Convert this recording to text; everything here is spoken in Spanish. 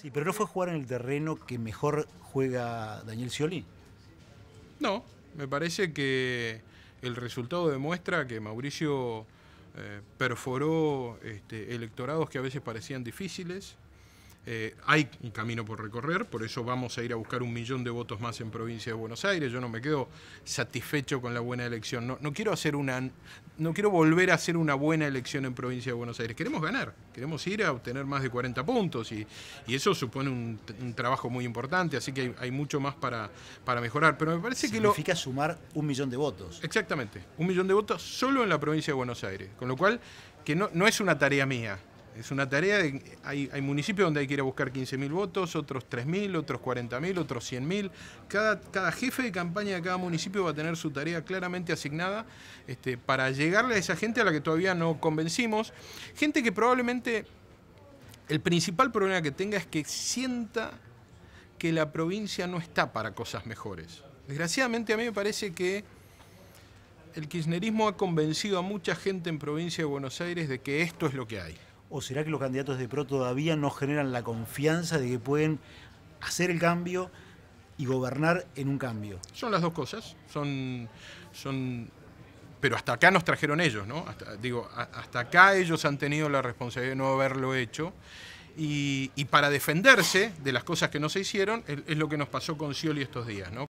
Sí, pero no fue jugar en el terreno que mejor juega Daniel Scioli. No, me parece que el resultado demuestra que Mauricio eh, perforó este, electorados que a veces parecían difíciles, eh, hay un camino por recorrer, por eso vamos a ir a buscar un millón de votos más en provincia de Buenos Aires. Yo no me quedo satisfecho con la buena elección. No, no quiero hacer una, no quiero volver a hacer una buena elección en provincia de Buenos Aires. Queremos ganar, queremos ir a obtener más de 40 puntos y, eso supone un, trabajo muy importante, así que hay, mucho más para, para mejorar. Pero me parece Significa que lo. Significa sumar un millón de votos. Exactamente, un millón de votos solo en la provincia de Buenos Aires. Con lo cual, que no es una tarea mía es una tarea, de, hay, hay, municipios donde hay que ir a buscar 15.000 votos, otros 3.000, otros 40.000, otros 100.000. Cada, cada jefe de campaña de cada municipio va a tener su tarea claramente asignada este, para llegarle a esa gente a la que todavía no convencimos. Gente que probablemente el principal problema que tenga es que sienta que la provincia no está para cosas mejores. Desgraciadamente a mí me parece que el kirchnerismo ha convencido a mucha gente en provincia de Buenos Aires de que esto es lo que hay. ¿O será que los candidatos de PRO todavía no generan la confianza de que pueden hacer el cambio y gobernar en un cambio? Son las dos cosas. Son, son pero hasta acá nos trajeron ellos, ¿no? digo, hasta acá ellos han tenido la responsabilidad de no haberlo hecho. Y, para defenderse de las cosas que no se hicieron, es, lo que nos pasó con Scioli estos días, ¿no?